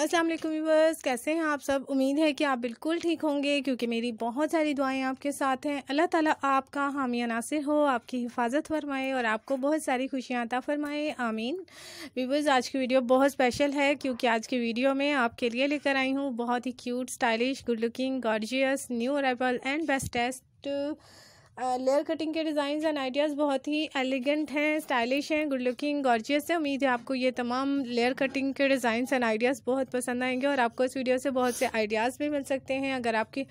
अस्सलाम वालेकुम व्यूवर्स कैसे हैं आप सब उम्मीद है कि आप बिल्कुल ठीक होंगे क्योंकि मेरी बहुत सारी दुआएं आपके साथ हैं अल्लाह ताला आपका हामिया नासिर हो आपकी हिफाजत फरमाए और आपको बहुत सारी खुशियां अता फरमाए आमीन व्यूवर्स आज की वीडियो बहुत स्पेशल है क्योंकि आज की वीडियो में आपके लिए लेकर आई हूँ बहुत ही cute stylish good looking gorgeous new arrival and bestest layer cutting के डिज़ाइन एंड आइडियाज़ बहुत ही एलिगेंट हैं स्टाइलिश हैं गुड लुकिंग गॉर्जियस है उम्मीद है आपको ये तमाम लेयर कटिंग के डिज़ाइन एंड आइडियाज़ बहुत पसंद आएंगे और आपको इस वीडियो से बहुत से आइडियाज़ भी मिल सकते हैं अगर आपकी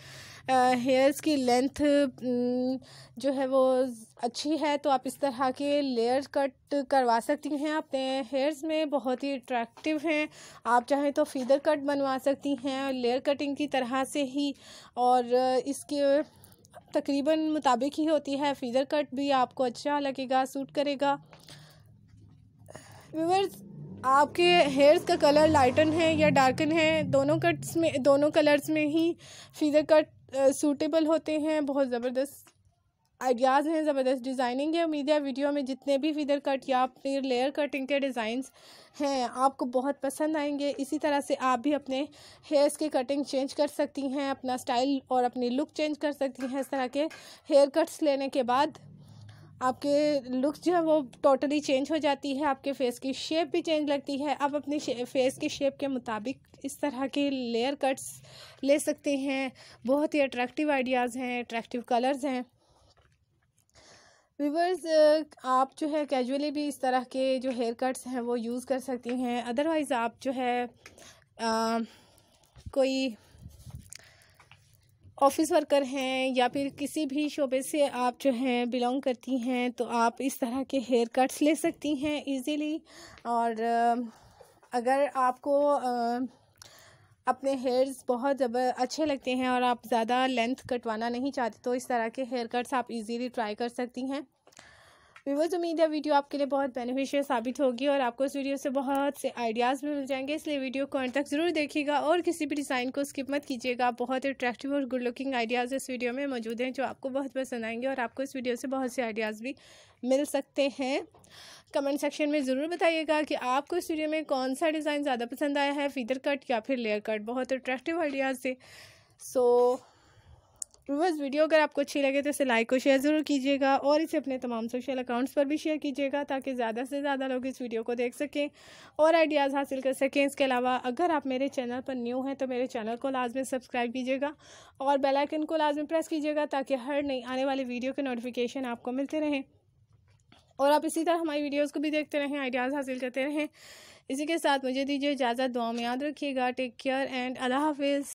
हेयर्स की लेंथ जो है वो अच्छी है तो आप इस तरह के लेयर कट करवा सकती हैं अपने हेयर्स में बहुत ही अट्रैक्टिव हैं आप चाहें तो फीदर कट बनवा सकती हैं लेयर कटिंग की तरह से ही और इसके तकरीबन मुताबिक ही होती है फीदर कट भी आपको अच्छा लगेगा सूट करेगा व्यूवर्स आपके हेयर्स का कलर लाइटन है या डार्कन है दोनों कट्स में दोनों कलर्स में ही फीदर कट सूटेबल होते हैं बहुत ज़बरदस्त आइडियाज़ हैं ज़बरदस्त डिज़ाइनिंग है उम्मीद है वीडियो में जितने भी फिदर कट या फिर लेयर कटिंग के डिज़ाइंस हैं आपको बहुत पसंद आएंगे इसी तरह से आप भी अपने हेयर्स की कटिंग चेंज कर सकती हैं अपना स्टाइल और अपनी लुक चेंज कर सकती हैं इस तरह के हेयर कट्स लेने के बाद आपके लुक जो है वो टोटली चेंज हो जाती है आपके फेस की शेप भी चेंज लगती है आप अपने फेस के शेप के मुताबिक इस तरह के लेयर कट्स ले सकते हैं बहुत ही अट्रैक्टिव आइडियाज़ हैं अट्रैक्टिव कलर्स हैं वीवर्स आप जो है कैजुअली भी इस तरह के जो हेयर कट्स हैं वो यूज़ कर सकती हैं अदरवाइज़ आप जो है आ, कोई ऑफिस वर्कर हैं या फिर किसी भी शोबे से आप जो हैं बिलोंग करती हैं तो आप इस तरह के हेयर कट्स ले सकती हैं इजीली और अगर आपको अपने हेयर्स बहुत अच्छे लगते हैं और आप ज़्यादा लेंथ कटवाना नहीं चाहते तो इस तरह के हेयर कट्स आप इजीली ट्राई कर सकती हैं व्यूवर्स उम्मीद है वीडियो आपके लिए बहुत बेनिफिशियल साबित होगी और आपको इस वीडियो से बहुत से आइडियाज़ भी मिल जाएंगे इसलिए वीडियो को अंत तक ज़रूर देखिएगा और किसी भी डिज़ाइन को स्किप मत कीजिएगा बहुत अट्रैक्टिव और गुड लुकिंग आइडियाज़ इस वीडियो में मौजूद हैं जो आपको बहुत पसंद आएंगे और आपको इस वीडियो से बहुत से आइडियाज़ भी मिल सकते हैं कमेंट सेक्शन में ज़रूर बताइएगा कि आपको इस वीडियो में कौन सा डिज़ाइन ज़्यादा पसंद आया है फीदर कट या फिर लेयर कट बहुत अट्रैक्टिव आइडियाज़ थे सो so, व्यूवर्स तो वीडियो अगर आपको अच्छी लगे तो इसे लाइक और शेयर ज़रूर कीजिएगा और इसे अपने तमाम सोशल अकाउंट्स पर भी शेयर कीजिएगा ताकि ज़्यादा से ज़्यादा लोग इस वीडियो को देख सकें और आइडियाज़ हासिल कर सकें इसके अलावा अगर आप मेरे चैनल पर न्यू हैं तो मेरे चैनल को लाजमी सब्सक्राइब कीजिएगा और बेलाइकन को लाजमी प्रेस कीजिएगा ताकि हर नई आने वाली वीडियो के नोटिफिकेशन आपको मिलते रहें और आप इसी तरह हमारी वीडियोज़ को भी देखते रहें आइडियाज़ हासिल करते रहें इसी के साथ मुझे दीजिए इजाज़त दुआ में याद रखिएगा टेक केयर एंड अल्लाह हाफिज़